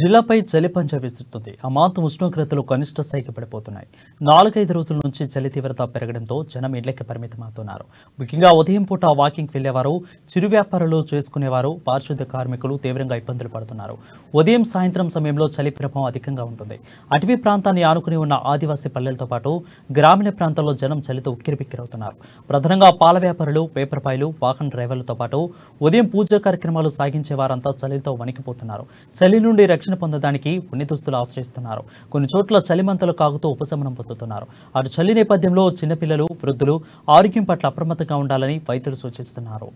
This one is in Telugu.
జిల్లాపై చలి పంచ విసురుతుంది అమాంతం ఉష్ణోగ్రతలు కనిష్ట స్థాయికి పడిపోతున్నాయి నాలుగైదు రోజుల నుంచి చలి తీవ్రత పెరగడంతో జనం ఇళ్లకి పరిమితమవుతున్నారు ముఖ్యంగా ఉదయం పూట వాకింగ్ వెళ్లేవారు చిరు వ్యాపారాలు చేసుకునేవారు పారిశుద్ధ్య కార్మికులు తీవ్రంగా ఇబ్బందులు పడుతున్నారు ఉదయం సాయంత్రం సమయంలో చలి ప్రభావం అధికంగా ఉంటుంది అటవీ ప్రాంతాన్ని ఆనుకుని ఉన్న ఆదివాసీ పల్లెలతో పాటు గ్రామీణ ప్రాంతాల్లో జనం చలితో ఉక్కిరిబిక్కిరవుతున్నారు ప్రధానంగా పాల వ్యాపారులు పేపర్పాయలు వాహన డ్రైవర్లతో పాటు ఉదయం పూజా కార్యక్రమాలు సాగించే వారంతా చలితో వణికిపోతున్నారు చలి నుండి రక్షణ పొందడానికి ఉన్ని దుస్తులు ఆశ్రయిస్తున్నారు కొన్ని చోట్ల చలిమంతలు కాగుతూ ఉపశమనం పొందుతున్నారు అటు చలి నేపథ్యంలో చిన్నపిల్లలు వృద్ధులు ఆరోగ్యం పట్ల అప్రమత్తంగా ఉండాలని వైద్యులు సూచిస్తున్నారు